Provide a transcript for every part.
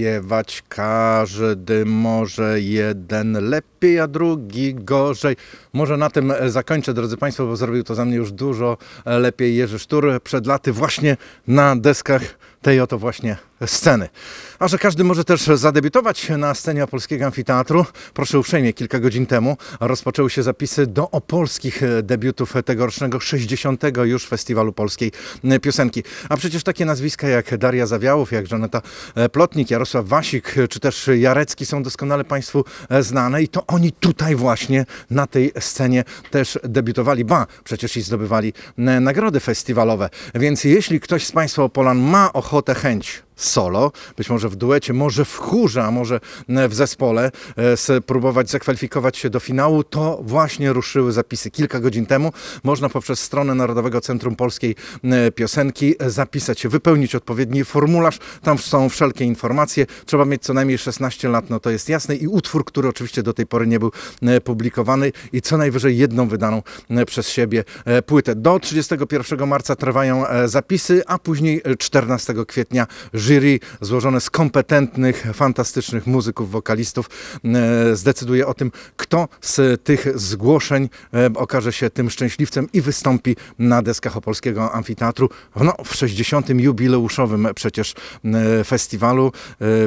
śpiewać każdy może jeden lepiej, a drugi gorzej. Może na tym zakończę, drodzy Państwo, bo zrobił to za mnie już dużo lepiej Jerzy Sztur przed laty właśnie na deskach tej oto właśnie sceny. A że każdy może też zadebiutować na scenie Opolskiego Amfiteatru, proszę uprzejmie, kilka godzin temu rozpoczęły się zapisy do opolskich debiutów tegorocznego 60. już Festiwalu Polskiej Piosenki. A przecież takie nazwiska jak Daria Zawiałów, jak Żaneta Plotnik, Jarosław Wasik, czy też Jarecki są doskonale Państwu znane i to oni tutaj właśnie na tej scenie też debiutowali. Ba, przecież i zdobywali nagrody festiwalowe. Więc jeśli ktoś z Państwa Opolan ma ochotę ochotę, chęć solo, być może w duecie, może w chórze, a może e, w zespole e, spróbować zakwalifikować się do finału, to właśnie ruszyły zapisy. Kilka godzin temu można poprzez stronę Narodowego Centrum Polskiej e, Piosenki zapisać się, wypełnić odpowiedni formularz. Tam są wszelkie informacje. Trzeba mieć co najmniej 16 lat, no to jest jasne. I utwór, który oczywiście do tej pory nie był publikowany i co najwyżej jedną wydaną przez siebie płytę. Do 31 marca trwają zapisy, a później 14 kwietnia żyje jury złożone z kompetentnych, fantastycznych muzyków, wokalistów e, zdecyduje o tym, kto z tych zgłoszeń e, okaże się tym szczęśliwcem i wystąpi na deskach Opolskiego Amfiteatru no, w 60. jubileuszowym przecież e, festiwalu,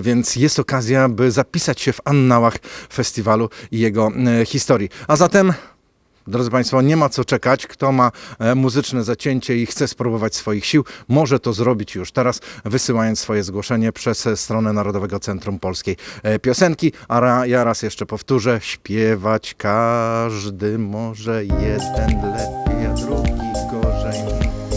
więc jest okazja, by zapisać się w annałach festiwalu i jego historii. A zatem Drodzy Państwo, nie ma co czekać. Kto ma e, muzyczne zacięcie i chce spróbować swoich sił, może to zrobić już teraz, wysyłając swoje zgłoszenie przez stronę Narodowego Centrum Polskiej e, Piosenki. A ja raz jeszcze powtórzę, śpiewać każdy może jeden lepiej, a drugi gorzej.